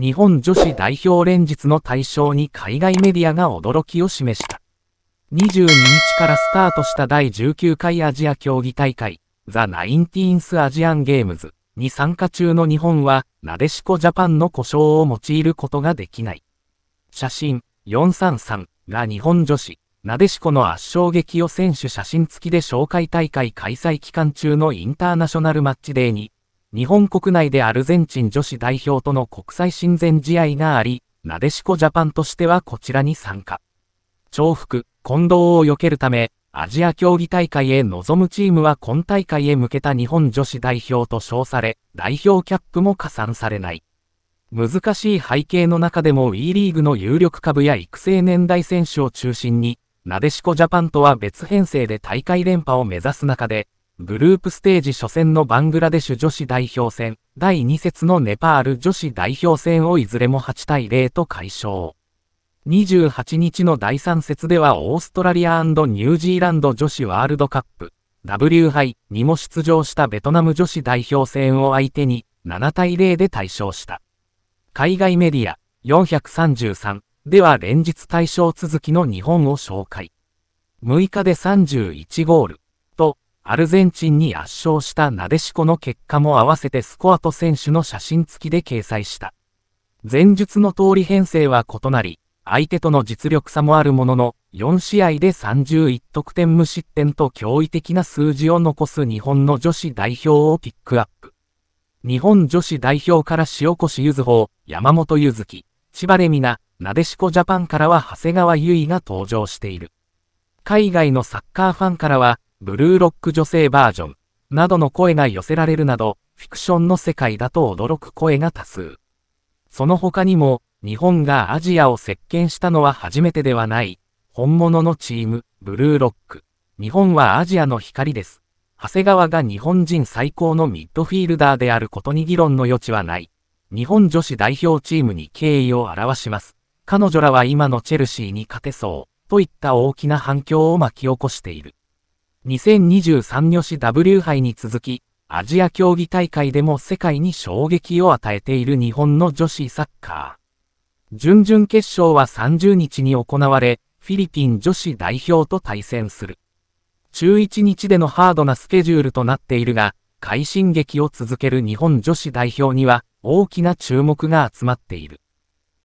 日本女子代表連日の対象に海外メディアが驚きを示した。22日からスタートした第19回アジア競技大会、ザ・ナインティーンス・アジアン・ゲームズに参加中の日本は、なでしこジャパンの故障を用いることができない。写真433が日本女子、なでしこの圧勝劇を選手写真付きで紹介大会開催期間中のインターナショナルマッチデーに、日本国内でアルゼンチン女子代表との国際親善試合があり、なでしこジャパンとしてはこちらに参加。重複、混同を避けるため、アジア競技大会へ臨むチームは今大会へ向けた日本女子代表と称され、代表キャップも加算されない。難しい背景の中でも WE リーグの有力株や育成年代選手を中心に、なでしこジャパンとは別編成で大会連覇を目指す中で、グループステージ初戦のバングラデシュ女子代表戦、第2節のネパール女子代表戦をいずれも8対0と解消。28日の第3節ではオーストラリアニュージーランド女子ワールドカップ W 杯にも出場したベトナム女子代表戦を相手に7対0で対勝した。海外メディア433では連日大勝続きの日本を紹介。6日で31ゴール、アルゼンチンに圧勝したなでしこの結果も合わせてスコアと選手の写真付きで掲載した。前述の通り編成は異なり、相手との実力差もあるものの、4試合で31得点無失点と驚異的な数字を残す日本の女子代表をピックアップ。日本女子代表から塩越ゆずほ山本ゆず千葉レミナ、なでしこジャパンからは長谷川優衣が登場している。海外のサッカーファンからは、ブルーロック女性バージョン、などの声が寄せられるなど、フィクションの世界だと驚く声が多数。その他にも、日本がアジアを席巻したのは初めてではない、本物のチーム、ブルーロック。日本はアジアの光です。長谷川が日本人最高のミッドフィールダーであることに議論の余地はない。日本女子代表チームに敬意を表します。彼女らは今のチェルシーに勝てそう、といった大きな反響を巻き起こしている。2023女子 W 杯に続き、アジア競技大会でも世界に衝撃を与えている日本の女子サッカー。準々決勝は30日に行われ、フィリピン女子代表と対戦する。11日でのハードなスケジュールとなっているが、快進撃を続ける日本女子代表には大きな注目が集まっている。